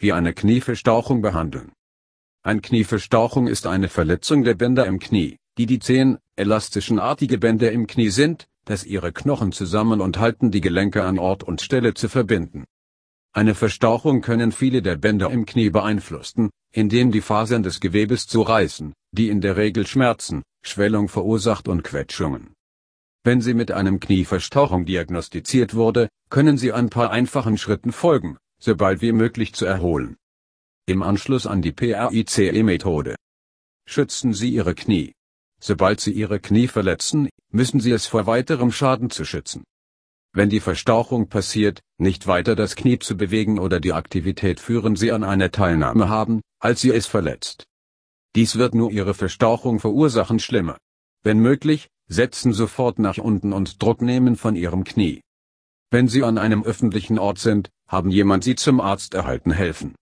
wie eine Knieverstauchung behandeln. Ein Knieverstauchung ist eine Verletzung der Bänder im Knie, die die zehn elastischenartige Bänder im Knie sind, das ihre Knochen zusammen und halten die Gelenke an Ort und Stelle zu verbinden. Eine Verstauchung können viele der Bänder im Knie beeinflussen, indem die Fasern des Gewebes zu reißen, die in der Regel Schmerzen, Schwellung verursacht und Quetschungen. Wenn sie mit einem Knieverstauchung diagnostiziert wurde, können sie ein paar einfachen Schritten folgen, sobald wie möglich zu erholen. Im Anschluss an die PRICE-Methode. Schützen Sie Ihre Knie. Sobald Sie Ihre Knie verletzen, müssen Sie es vor weiterem Schaden zu schützen. Wenn die Verstauchung passiert, nicht weiter das Knie zu bewegen oder die Aktivität führen Sie an einer Teilnahme haben, als Sie es verletzt. Dies wird nur Ihre Verstauchung verursachen schlimmer. Wenn möglich, setzen sofort nach unten und Druck nehmen von Ihrem Knie. Wenn Sie an einem öffentlichen Ort sind, haben jemand Sie zum Arzt erhalten helfen.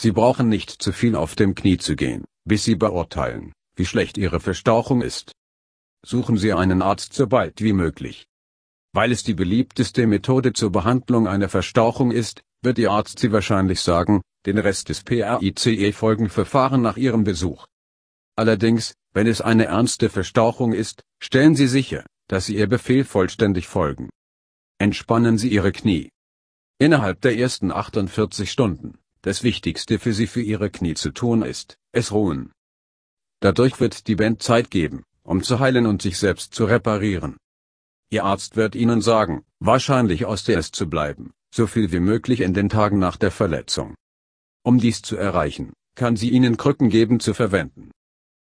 Sie brauchen nicht zu viel auf dem Knie zu gehen, bis Sie beurteilen, wie schlecht Ihre Verstauchung ist. Suchen Sie einen Arzt so bald wie möglich. Weil es die beliebteste Methode zur Behandlung einer Verstauchung ist, wird Ihr Arzt Sie wahrscheinlich sagen, den Rest des PRICE-Folgenverfahren nach Ihrem Besuch. Allerdings, wenn es eine ernste Verstauchung ist, stellen Sie sicher, dass Sie Ihr Befehl vollständig folgen. Entspannen Sie Ihre Knie. Innerhalb der ersten 48 Stunden, das Wichtigste für Sie für Ihre Knie zu tun ist, es ruhen. Dadurch wird die Band Zeit geben, um zu heilen und sich selbst zu reparieren. Ihr Arzt wird Ihnen sagen, wahrscheinlich aus der es zu bleiben, so viel wie möglich in den Tagen nach der Verletzung. Um dies zu erreichen, kann sie Ihnen Krücken geben zu verwenden.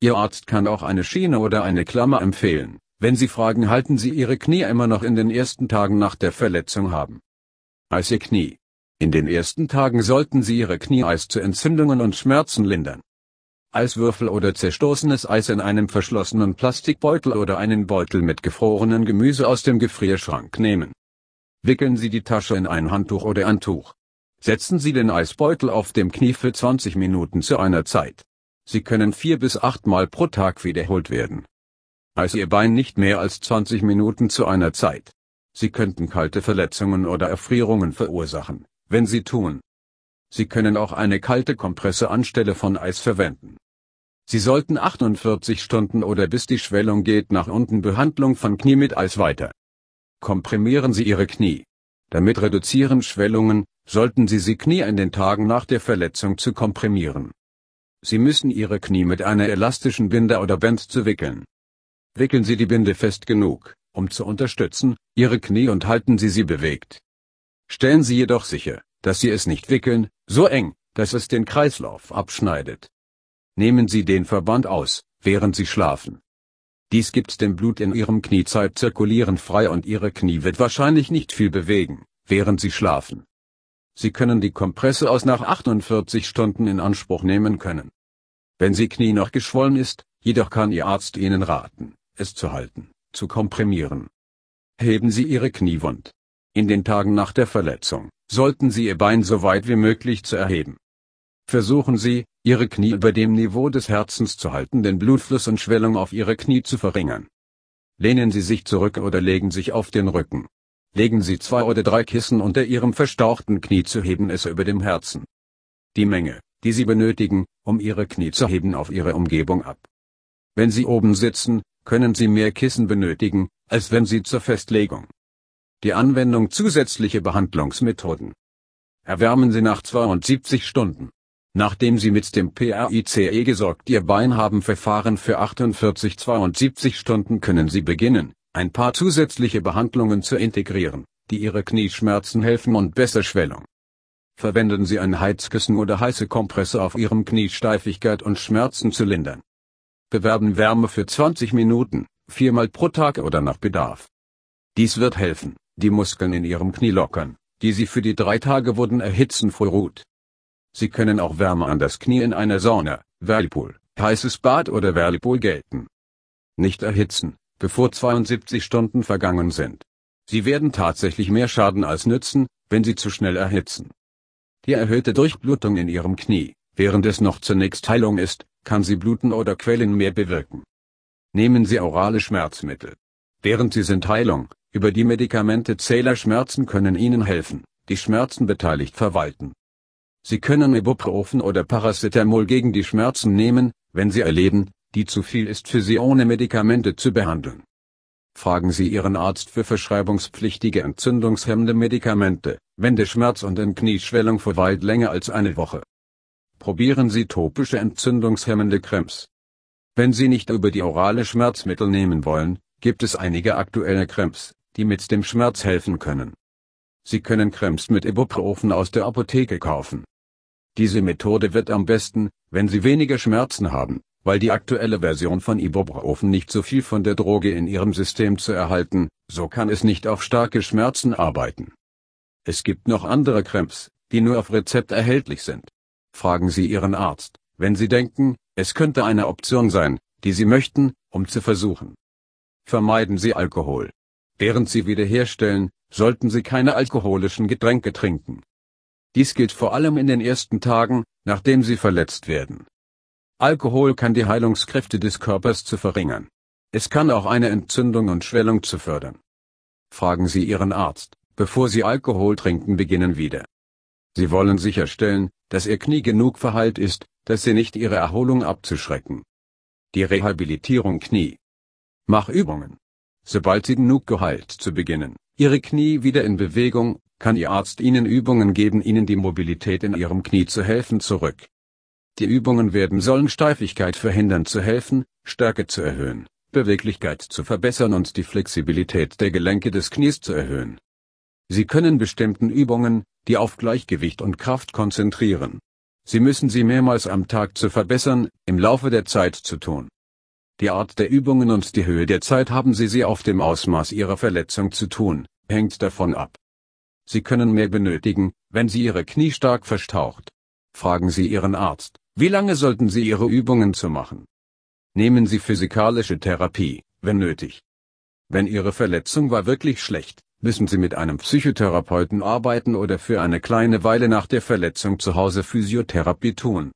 Ihr Arzt kann auch eine Schiene oder eine Klammer empfehlen, wenn Sie fragen, halten Sie Ihre Knie immer noch in den ersten Tagen nach der Verletzung haben. Eis Ihr Knie. In den ersten Tagen sollten Sie Ihre Knieeis zu Entzündungen und Schmerzen lindern. Eiswürfel oder zerstoßenes Eis in einem verschlossenen Plastikbeutel oder einen Beutel mit gefrorenen Gemüse aus dem Gefrierschrank nehmen. Wickeln Sie die Tasche in ein Handtuch oder ein Tuch. Setzen Sie den Eisbeutel auf dem Knie für 20 Minuten zu einer Zeit. Sie können vier bis acht Mal pro Tag wiederholt werden als ihr Bein nicht mehr als 20 Minuten zu einer Zeit. Sie könnten kalte Verletzungen oder Erfrierungen verursachen, wenn sie tun. Sie können auch eine kalte Kompresse anstelle von Eis verwenden. Sie sollten 48 Stunden oder bis die Schwellung geht nach unten Behandlung von Knie mit Eis weiter. Komprimieren Sie Ihre Knie. Damit reduzieren Schwellungen, sollten Sie sie Knie in den Tagen nach der Verletzung zu komprimieren. Sie müssen Ihre Knie mit einer elastischen Binde oder Band zu wickeln. Wickeln Sie die Binde fest genug, um zu unterstützen, Ihre Knie und halten Sie sie bewegt. Stellen Sie jedoch sicher, dass Sie es nicht wickeln, so eng, dass es den Kreislauf abschneidet. Nehmen Sie den Verband aus, während Sie schlafen. Dies gibt dem Blut in Ihrem Knie Zeit zirkulieren frei und Ihre Knie wird wahrscheinlich nicht viel bewegen, während Sie schlafen. Sie können die Kompresse aus nach 48 Stunden in Anspruch nehmen können. Wenn Sie Knie noch geschwollen ist, jedoch kann Ihr Arzt Ihnen raten, es zu halten, zu komprimieren. Heben Sie Ihre Kniewund. In den Tagen nach der Verletzung sollten Sie Ihr Bein so weit wie möglich zu erheben. Versuchen Sie, Ihre Knie über dem Niveau des Herzens zu halten, den Blutfluss und Schwellung auf Ihre Knie zu verringern. Lehnen Sie sich zurück oder legen sich auf den Rücken. Legen Sie zwei oder drei Kissen unter Ihrem verstauchten Knie zu heben es über dem Herzen. Die Menge, die Sie benötigen, um Ihre Knie zu heben auf Ihre Umgebung ab. Wenn Sie oben sitzen, können Sie mehr Kissen benötigen, als wenn Sie zur Festlegung. Die Anwendung zusätzliche Behandlungsmethoden. Erwärmen Sie nach 72 Stunden. Nachdem Sie mit dem PRICE gesorgt Ihr Bein haben verfahren für 48-72 Stunden können Sie beginnen, ein paar zusätzliche Behandlungen zu integrieren, die Ihre Knieschmerzen helfen und Besserschwellung. Verwenden Sie ein Heizkissen oder heiße Kompresse auf Ihrem Knie Steifigkeit und Schmerzen zu lindern. Bewerben Wärme für 20 Minuten, viermal pro Tag oder nach Bedarf. Dies wird helfen, die Muskeln in Ihrem Knie lockern, die Sie für die drei Tage wurden erhitzen vor vorruht. Sie können auch Wärme an das Knie in einer Sauna, Whirlpool, heißes Bad oder Whirlpool gelten. Nicht erhitzen, bevor 72 Stunden vergangen sind. Sie werden tatsächlich mehr Schaden als nützen, wenn Sie zu schnell erhitzen. Die erhöhte Durchblutung in Ihrem Knie, während es noch zunächst Heilung ist, kann sie Bluten oder Quellen mehr bewirken. Nehmen Sie orale Schmerzmittel. Während Sie sind Heilung, über die Medikamente Zähler Schmerzen können Ihnen helfen, die Schmerzen beteiligt verwalten. Sie können Ibuprofen oder Paracetamol gegen die Schmerzen nehmen, wenn Sie erleben, die zu viel ist für Sie ohne Medikamente zu behandeln. Fragen Sie Ihren Arzt für verschreibungspflichtige entzündungshemmende Medikamente, wenn der Schmerz und eine Knieschwellung verweilt länger als eine Woche. Probieren Sie topische entzündungshemmende Cremes. Wenn Sie nicht über die orale Schmerzmittel nehmen wollen, gibt es einige aktuelle Cremes, die mit dem Schmerz helfen können. Sie können Cremes mit Ibuprofen aus der Apotheke kaufen. Diese Methode wird am besten, wenn Sie weniger Schmerzen haben, weil die aktuelle Version von Ibuprofen nicht so viel von der Droge in Ihrem System zu erhalten, so kann es nicht auf starke Schmerzen arbeiten. Es gibt noch andere Cremes, die nur auf Rezept erhältlich sind. Fragen Sie Ihren Arzt, wenn Sie denken, es könnte eine Option sein, die Sie möchten, um zu versuchen. Vermeiden Sie Alkohol. Während Sie wiederherstellen, sollten Sie keine alkoholischen Getränke trinken. Dies gilt vor allem in den ersten Tagen, nachdem Sie verletzt werden. Alkohol kann die Heilungskräfte des Körpers zu verringern. Es kann auch eine Entzündung und Schwellung zu fördern. Fragen Sie Ihren Arzt, bevor Sie Alkohol trinken beginnen wieder. Sie wollen sicherstellen, dass ihr Knie genug verheilt ist, dass sie nicht ihre Erholung abzuschrecken. Die Rehabilitierung Knie. Mach Übungen. Sobald sie genug geheilt zu beginnen, ihre Knie wieder in Bewegung, kann ihr Arzt ihnen Übungen geben, ihnen die Mobilität in ihrem Knie zu helfen zurück. Die Übungen werden sollen Steifigkeit verhindern zu helfen, Stärke zu erhöhen, Beweglichkeit zu verbessern und die Flexibilität der Gelenke des Knies zu erhöhen. Sie können bestimmten Übungen, die auf Gleichgewicht und Kraft konzentrieren. Sie müssen sie mehrmals am Tag zu verbessern, im Laufe der Zeit zu tun. Die Art der Übungen und die Höhe der Zeit haben Sie sie auf dem Ausmaß Ihrer Verletzung zu tun, hängt davon ab. Sie können mehr benötigen, wenn Sie Ihre Knie stark verstaucht. Fragen Sie Ihren Arzt, wie lange sollten Sie Ihre Übungen zu machen? Nehmen Sie physikalische Therapie, wenn nötig. Wenn Ihre Verletzung war wirklich schlecht, müssen Sie mit einem Psychotherapeuten arbeiten oder für eine kleine Weile nach der Verletzung zu Hause Physiotherapie tun.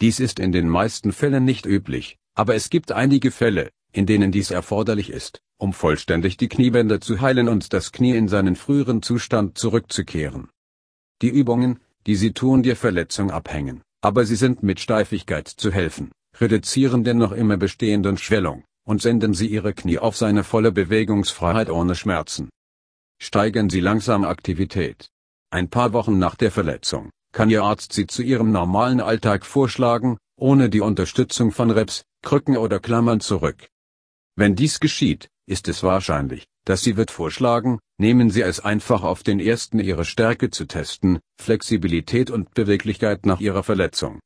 Dies ist in den meisten Fällen nicht üblich, aber es gibt einige Fälle, in denen dies erforderlich ist, um vollständig die Kniebänder zu heilen und das Knie in seinen früheren Zustand zurückzukehren. Die Übungen, die Sie tun, der Verletzung abhängen, aber sie sind mit Steifigkeit zu helfen, reduzieren den noch immer bestehenden Schwellung und senden Sie Ihre Knie auf seine volle Bewegungsfreiheit ohne Schmerzen steigern sie langsam Aktivität. Ein paar Wochen nach der Verletzung kann Ihr Arzt Sie zu Ihrem normalen Alltag vorschlagen, ohne die Unterstützung von Reps, Krücken oder Klammern zurück. Wenn dies geschieht, ist es wahrscheinlich, dass sie wird vorschlagen, nehmen Sie es einfach auf den ersten Ihre Stärke zu testen, Flexibilität und Beweglichkeit nach Ihrer Verletzung.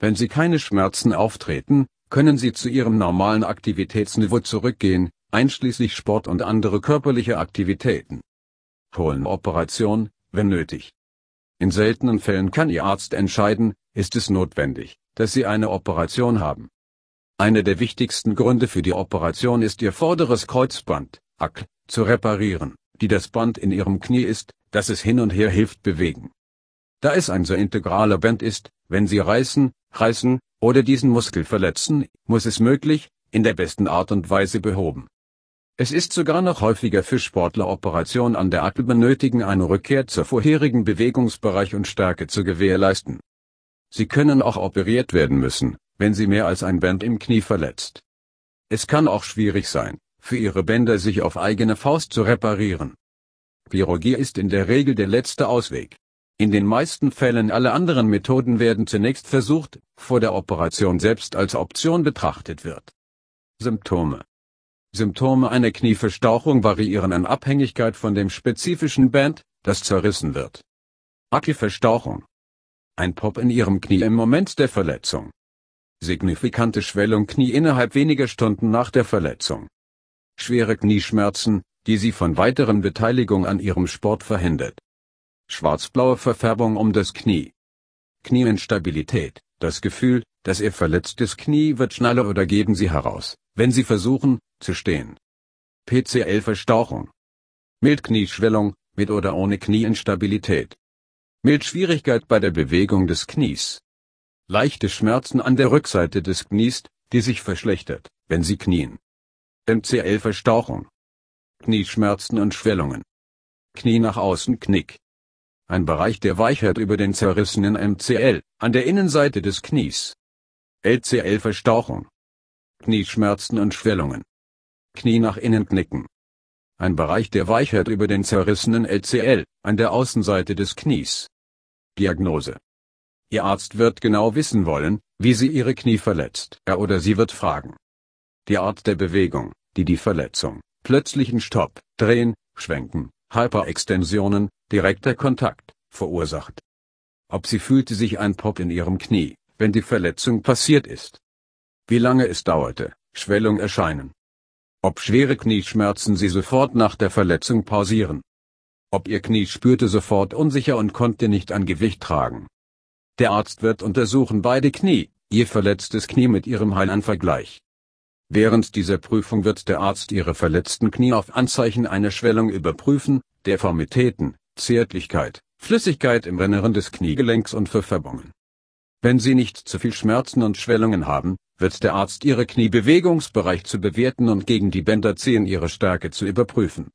Wenn Sie keine Schmerzen auftreten, können Sie zu Ihrem normalen Aktivitätsniveau zurückgehen, einschließlich Sport und andere körperliche Aktivitäten. Kolenoperation, wenn nötig. In seltenen Fällen kann Ihr Arzt entscheiden, ist es notwendig, dass Sie eine Operation haben. Einer der wichtigsten Gründe für die Operation ist Ihr vorderes Kreuzband, ACL, zu reparieren, die das Band in Ihrem Knie ist, das es hin und her hilft bewegen. Da es ein so integraler Band ist, wenn Sie reißen, reißen oder diesen Muskel verletzen, muss es möglich, in der besten Art und Weise behoben es ist sogar noch häufiger für Sportler Operationen an der Achel benötigen eine Rückkehr zur vorherigen Bewegungsbereich und Stärke zu gewährleisten. Sie können auch operiert werden müssen, wenn sie mehr als ein Band im Knie verletzt. Es kann auch schwierig sein, für ihre Bänder sich auf eigene Faust zu reparieren. Chirurgie ist in der Regel der letzte Ausweg. In den meisten Fällen alle anderen Methoden werden zunächst versucht, vor der Operation selbst als Option betrachtet wird. Symptome Symptome einer Knieverstauchung variieren in Abhängigkeit von dem spezifischen Band, das zerrissen wird. aki Ein Pop in ihrem Knie im Moment der Verletzung. Signifikante Schwellung Knie innerhalb weniger Stunden nach der Verletzung. Schwere Knieschmerzen, die sie von weiteren Beteiligung an ihrem Sport verhindert. Schwarzblaue Verfärbung um das Knie. Knieinstabilität, das Gefühl, dass ihr verletztes Knie wird schneller oder geben sie heraus, wenn sie versuchen, zu stehen. PCL-Verstauchung. Mildknieschwellung, mit oder ohne Knieinstabilität. Mildschwierigkeit bei der Bewegung des Knies. Leichte Schmerzen an der Rückseite des Knies, die sich verschlechtert, wenn sie knien. MCL-Verstauchung. Knieschmerzen und Schwellungen. Knie nach außen Knick. Ein Bereich der Weichheit über den zerrissenen MCL, an der Innenseite des Knies. LCL-Verstauchung. Knieschmerzen und Schwellungen. Knie nach innen knicken. Ein Bereich der Weichheit über den zerrissenen LCL, an der Außenseite des Knies. Diagnose. Ihr Arzt wird genau wissen wollen, wie sie ihre Knie verletzt. Er oder sie wird fragen. Die Art der Bewegung, die die Verletzung, plötzlichen Stopp, Drehen, Schwenken, Hyperextensionen, direkter Kontakt, verursacht. Ob sie fühlte sich ein Pop in ihrem Knie wenn die Verletzung passiert ist. Wie lange es dauerte, Schwellung erscheinen. Ob schwere Knieschmerzen Sie sofort nach der Verletzung pausieren. Ob Ihr Knie spürte sofort unsicher und konnte nicht an Gewicht tragen. Der Arzt wird untersuchen beide Knie, Ihr verletztes Knie mit Ihrem Heil an Vergleich. Während dieser Prüfung wird der Arzt Ihre verletzten Knie auf Anzeichen einer Schwellung überprüfen, Deformitäten, Zärtlichkeit, Flüssigkeit im Renneren des Kniegelenks und Verfärbungen. Wenn Sie nicht zu viel Schmerzen und Schwellungen haben, wird der Arzt Ihre Kniebewegungsbereich zu bewerten und gegen die Bänder ziehen Ihre Stärke zu überprüfen.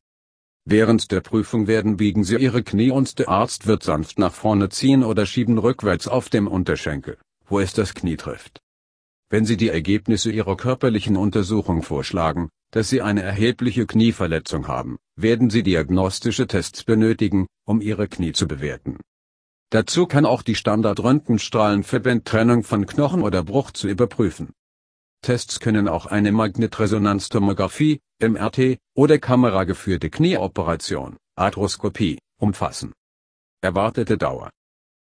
Während der Prüfung werden biegen Sie Ihre Knie und der Arzt wird sanft nach vorne ziehen oder schieben rückwärts auf dem Unterschenkel, wo es das Knie trifft. Wenn Sie die Ergebnisse Ihrer körperlichen Untersuchung vorschlagen, dass Sie eine erhebliche Knieverletzung haben, werden Sie diagnostische Tests benötigen, um Ihre Knie zu bewerten. Dazu kann auch die Standard-Röntgenstrahlenverbindtrennung von Knochen oder Bruch zu überprüfen. Tests können auch eine Magnetresonanztomographie, MRT, oder kamerageführte Knieoperation, Arthroskopie, umfassen. Erwartete Dauer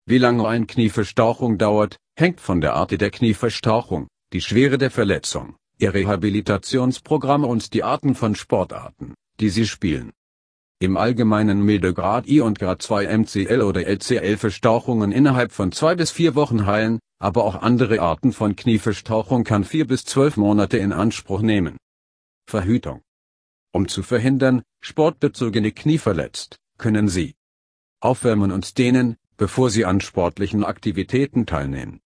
Wie lange ein Knieverstauchung dauert, hängt von der Art der Knieverstauchung, die Schwere der Verletzung, ihr Rehabilitationsprogramm und die Arten von Sportarten, die sie spielen im Allgemeinen milde Grad I und Grad 2 MCL oder LCL Verstauchungen innerhalb von zwei bis vier Wochen heilen, aber auch andere Arten von Knieverstauchung kann vier bis zwölf Monate in Anspruch nehmen. Verhütung. Um zu verhindern, sportbezogene Knie verletzt, können Sie aufwärmen und dehnen, bevor Sie an sportlichen Aktivitäten teilnehmen.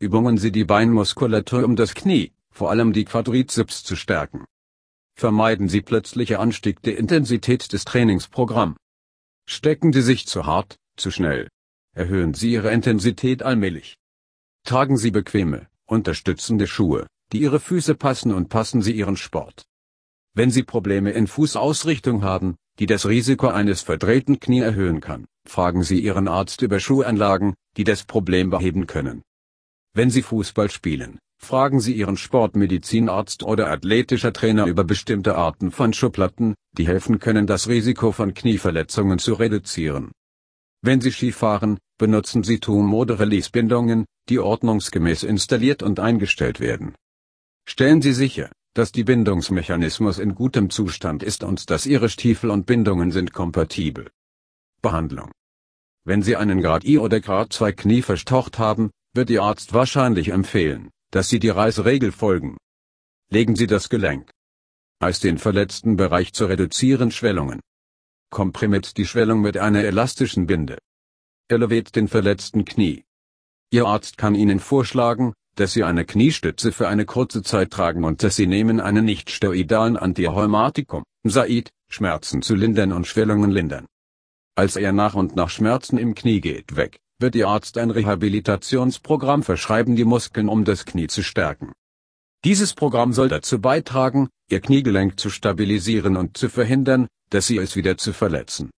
Übungen Sie die Beinmuskulatur um das Knie, vor allem die Quadrizeps zu stärken vermeiden Sie plötzliche Anstieg der Intensität des Trainingsprogramms. Stecken Sie sich zu hart, zu schnell. Erhöhen Sie Ihre Intensität allmählich. Tragen Sie bequeme, unterstützende Schuhe, die Ihre Füße passen und passen Sie Ihren Sport. Wenn Sie Probleme in Fußausrichtung haben, die das Risiko eines verdrehten Knie erhöhen kann, fragen Sie Ihren Arzt über Schuhanlagen, die das Problem beheben können. Wenn Sie Fußball spielen, Fragen Sie Ihren Sportmedizinarzt oder athletischer Trainer über bestimmte Arten von Schuhplatten, die helfen können das Risiko von Knieverletzungen zu reduzieren. Wenn Sie Skifahren, benutzen Sie Tum- oder release bindungen die ordnungsgemäß installiert und eingestellt werden. Stellen Sie sicher, dass die Bindungsmechanismus in gutem Zustand ist und dass Ihre Stiefel und Bindungen sind kompatibel. Behandlung Wenn Sie einen Grad I oder Grad II Knie verstocht haben, wird Ihr Arzt wahrscheinlich empfehlen, dass Sie die Reißregel folgen. Legen Sie das Gelenk als den verletzten Bereich zu reduzieren Schwellungen. Komprimiert die Schwellung mit einer elastischen Binde. Eleviert den verletzten Knie. Ihr Arzt kann Ihnen vorschlagen, dass Sie eine Kniestütze für eine kurze Zeit tragen und dass Sie nehmen einen nicht-steroidalen Antihäumatikum, SAID, Schmerzen zu lindern und Schwellungen lindern. Als er nach und nach Schmerzen im Knie geht weg, wird Ihr Arzt ein Rehabilitationsprogramm verschreiben, die Muskeln um das Knie zu stärken. Dieses Programm soll dazu beitragen, Ihr Kniegelenk zu stabilisieren und zu verhindern, dass Sie es wieder zu verletzen.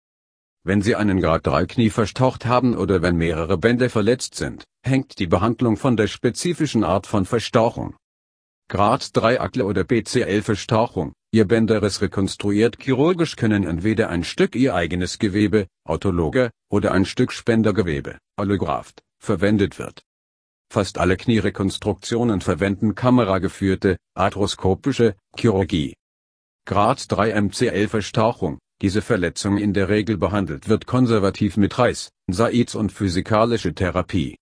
Wenn Sie einen Grad 3 Knie verstaucht haben oder wenn mehrere Bänder verletzt sind, hängt die Behandlung von der spezifischen Art von Verstauchung Grad 3 Akle oder BCL-Verstauchung. Ihr Bänderes rekonstruiert chirurgisch können entweder ein Stück ihr eigenes Gewebe, Autologe, oder ein Stück Spendergewebe, Allograft, verwendet wird. Fast alle Knierekonstruktionen verwenden kamerageführte, arthroskopische, Chirurgie. Grad 3 MCL-Verstauchung. Diese Verletzung in der Regel behandelt wird konservativ mit Reis, Saiz und physikalische Therapie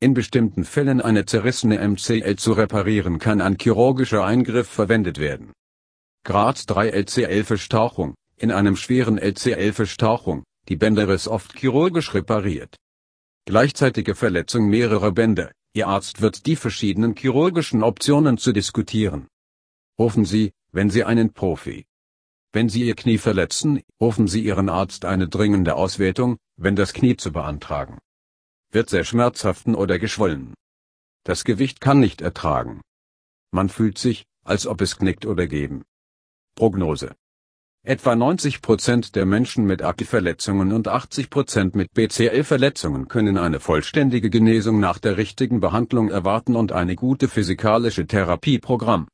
in bestimmten Fällen eine zerrissene MCL zu reparieren kann ein chirurgischer Eingriff verwendet werden. Grad 3 LCL-Verstauchung In einem schweren LCL-Verstauchung, die Bänder ist oft chirurgisch repariert. Gleichzeitige Verletzung mehrerer Bänder, Ihr Arzt wird die verschiedenen chirurgischen Optionen zu diskutieren. Rufen Sie, wenn Sie einen Profi. Wenn Sie Ihr Knie verletzen, rufen Sie Ihren Arzt eine dringende Auswertung, wenn das Knie zu beantragen wird sehr schmerzhaften oder geschwollen. Das Gewicht kann nicht ertragen. Man fühlt sich, als ob es knickt oder geben. Prognose. Etwa 90 Prozent der Menschen mit AKI-Verletzungen und 80 Prozent mit BCL-Verletzungen können eine vollständige Genesung nach der richtigen Behandlung erwarten und eine gute physikalische Therapieprogramm.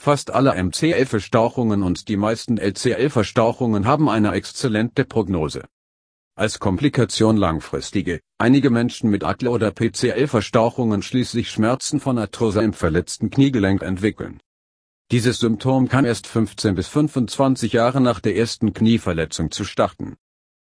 Fast alle MCL-Verstauchungen und die meisten LCL-Verstauchungen haben eine exzellente Prognose. Als Komplikation langfristige, Einige Menschen mit ACL oder PCL-Verstauchungen schließlich Schmerzen von Arthrose im verletzten Kniegelenk entwickeln. Dieses Symptom kann erst 15 bis 25 Jahre nach der ersten Knieverletzung zu starten